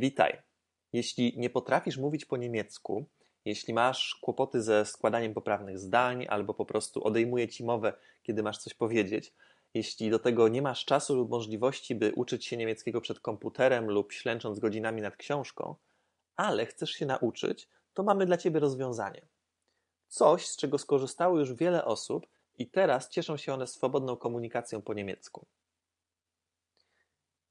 Witaj. Jeśli nie potrafisz mówić po niemiecku, jeśli masz kłopoty ze składaniem poprawnych zdań, albo po prostu odejmuje ci mowę, kiedy masz coś powiedzieć, jeśli do tego nie masz czasu lub możliwości, by uczyć się niemieckiego przed komputerem lub ślęcząc godzinami nad książką, ale chcesz się nauczyć, to mamy dla ciebie rozwiązanie. Coś, z czego skorzystało już wiele osób i teraz cieszą się one swobodną komunikacją po niemiecku.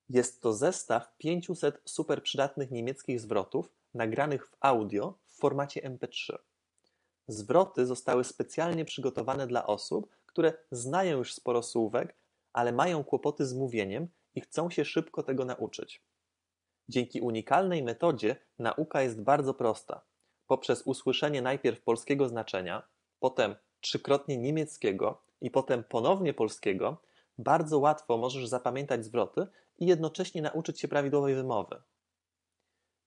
Jest to zestaw 500 superprzydatnych niemieckich zwrotów nagranych w audio w formacie MP3. Zwroty zostały specjalnie przygotowane dla osób, które znają już sporo słówek, ale mają kłopoty z mówieniem i chcą się szybko tego nauczyć. Dzięki unikalnej metodzie nauka jest bardzo prosta. Poprzez usłyszenie najpierw polskiego znaczenia, potem trzykrotnie niemieckiego i potem ponownie polskiego, bardzo łatwo możesz zapamiętać zwroty i jednocześnie nauczyć się prawidłowej wymowy.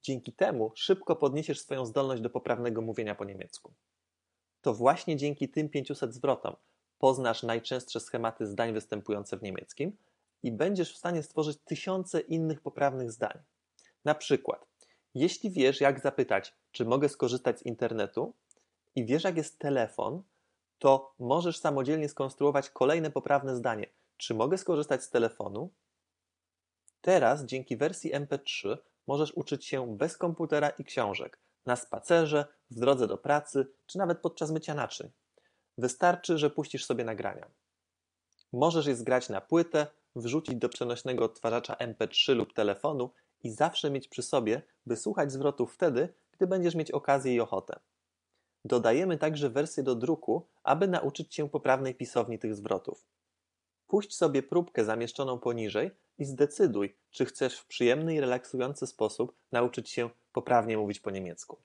Dzięki temu szybko podniesiesz swoją zdolność do poprawnego mówienia po niemiecku. To właśnie dzięki tym 500 zwrotom poznasz najczęstsze schematy zdań występujące w niemieckim i będziesz w stanie stworzyć tysiące innych poprawnych zdań. Na przykład, jeśli wiesz, jak zapytać, czy mogę skorzystać z internetu, i wiesz, jak jest telefon, to możesz samodzielnie skonstruować kolejne poprawne zdanie, czy mogę skorzystać z telefonu? Teraz dzięki wersji MP3 możesz uczyć się bez komputera i książek, na spacerze, w drodze do pracy, czy nawet podczas mycia naczyń. Wystarczy, że puścisz sobie nagrania. Możesz je zgrać na płytę, wrzucić do przenośnego odtwarzacza MP3 lub telefonu i zawsze mieć przy sobie, by słuchać zwrotów wtedy, gdy będziesz mieć okazję i ochotę. Dodajemy także wersję do druku, aby nauczyć się poprawnej pisowni tych zwrotów. Puść sobie próbkę zamieszczoną poniżej i zdecyduj, czy chcesz w przyjemny i relaksujący sposób nauczyć się poprawnie mówić po niemiecku.